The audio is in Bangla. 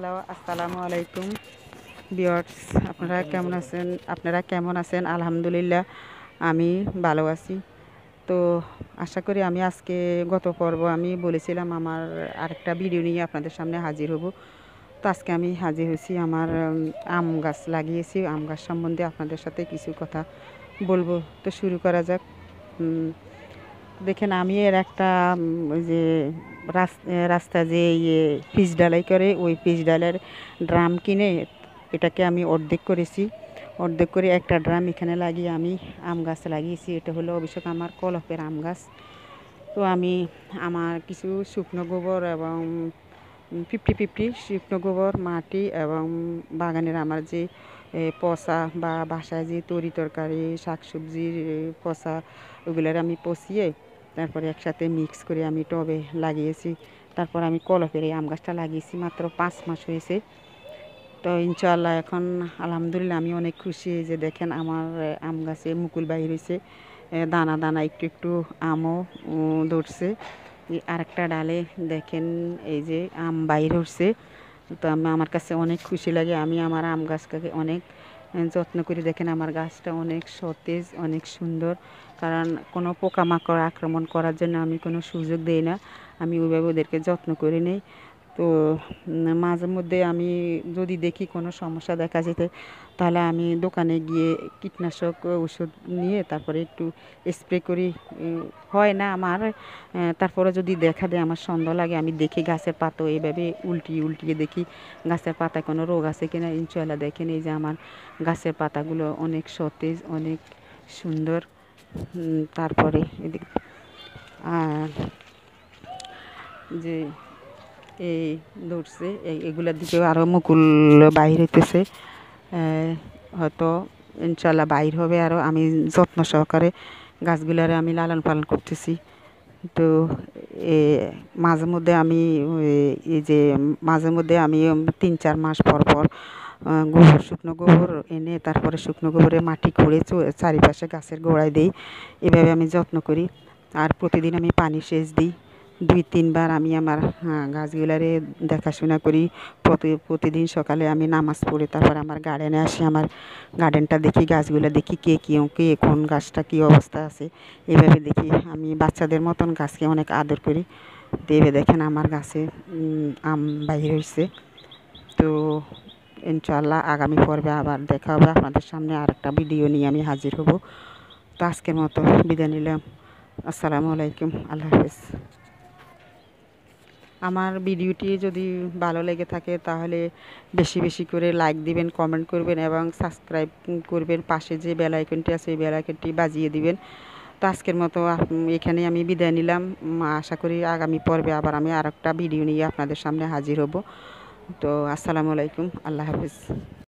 হ্যালো আসসালামু আলাইকুম বিয়ার্স আপনারা কেমন আছেন আপনারা কেমন আছেন আলহামদুলিল্লাহ আমি ভালো আছি তো আশা করি আমি আজকে গত পর্ব আমি বলেছিলাম আমার আরেকটা ভিডিও নিয়ে আপনাদের সামনে হাজির হব তো আজকে আমি হাজির হয়েছি আমার আম গাছ লাগিয়েছি আম গাছ সম্বন্ধে আপনাদের সাথে কিছু কথা বলবো তো শুরু করা যাক দেখেন আমি এর একটা যে রাস্তা যে ইয়ে পিস ডালাই করে ওই পিস ডালের ড্রাম কিনে এটাকে আমি অর্ধেক করেছি অর্ধেক করে একটা ড্রাম এখানে লাগিয়ে আমি আম গাছ লাগিয়েছি এটা হলো অভিষেক আমার কলপের আম গাছ তো আমি আমার কিছু শুকনো গোবর এবং ফিফটি ফিফটি শুকনো গোবর মাটি এবং বাগানের আমার যে পচা বা বাসায় যে তরি তরকারি শাকসবজির পচা ওগুলোর আমি পচিয়ে তারপরে একসাথে মিক্স করে আমি টবে লাগিয়েছি তারপর আমি কলফের এই আম গাছটা লাগিয়েছি মাত্র পাঁচ মাস হয়েছে তো ইনশাল্লাহ এখন আলহামদুলিল্লাহ আমি অনেক খুশি যে দেখেন আমার আম গাছে মুকুল বাহির হয়েছে দানা দানা একটু একটু আমও ধরছে আরেকটা ডালে দেখেন এই যে আম বাইর হচ্ছে তো আমার কাছে অনেক খুশি লাগে আমি আমার আম গাছটাকে অনেক যত্ন করে দেখেন আমার গাছটা অনেক সতেজ অনেক সুন্দর কারণ কোনো পোকামাকড় আক্রমণ করার জন্য আমি কোনো সুযোগ দিই না আমি ওইভাবে ওদেরকে যত্ন করে নিই তো মাঝে মধ্যে আমি যদি দেখি কোনো সমস্যা দেখা যেতে তাহলে আমি দোকানে গিয়ে কীটনাশক ওষুধ নিয়ে তারপরে একটু স্প্রে করি হয় না আমার তারপরে যদি দেখা দেয় আমার সন্দেহ লাগে আমি দেখি গাছের পাতা এইভাবে উল্টিয়ে উল্টিয়ে দেখি গাছের পাতায় কোনো রোগ আছে কিনা ইনশাল্লাহ দেখেন এই যে আমার গাছের পাতাগুলো অনেক সতেজ অনেক সুন্দর তারপরে এদিকে আর যে এই ধরছে এগুলোর দিকেও আরও মুকুল বাহির হইতেছে হয়তো ইনশাল্লাহ বাহির হবে আরও আমি যত্ন সহকারে গাছগুলারে আমি লালন পালন করতেছি তো মাঝে মধ্যে আমি এই যে মাঝে মধ্যে আমি তিন চার মাস পর পর গোবর শুকনো গোবর এনে তারপরে শুকনো গোবরে মাটি খুঁড়ে চারিপাশে গাছের গোড়ায় দিই এভাবে আমি যত্ন করি আর প্রতিদিন আমি পানি সেচ দিই দুই তিনবার আমি আমার হ্যাঁ, গাছগুলারে দেখাশোনা করি প্রতি প্রতিদিন সকালে আমি নামাজ পড়ে তারপর আমার গার্ডেনে আসি আমার গার্ডেনটা দেখি গাছগুলো দেখি কে কী কে কোন গাছটা কী অবস্থা আছে এভাবে দেখি আমি বাচ্চাদের মতন গাছকে অনেক আদর করি দেবে দেখেন আমার গাছে আম বাহির হয়েছে তো ইনশাল্লাহ আগামী পর্বে আবার দেখা হবে আপনাদের সামনে আর একটা ভিডিও নিয়ে আমি হাজির হব তো আজকের মতো বিদায় নিলাম আসসালামু আলাইকুম আল্লাহ হাফিজ আমার ভিডিওটি যদি ভালো লেগে থাকে তাহলে বেশি বেশি করে লাইক দিবেন কমেন্ট করবেন এবং সাবস্ক্রাইব করবেন পাশে যে বেল আইকনটি আছে ওই বেল আইকনটি বাজিয়ে দিবেন তো আজকের মতো এখানে আমি বিদায় নিলাম আশা করি আগামী পর্বে আবার আমি আর ভিডিও নিয়ে আপনাদের সামনে হাজির হব তো আসসালামু আলাইকুম আল্লাহ হাফিজ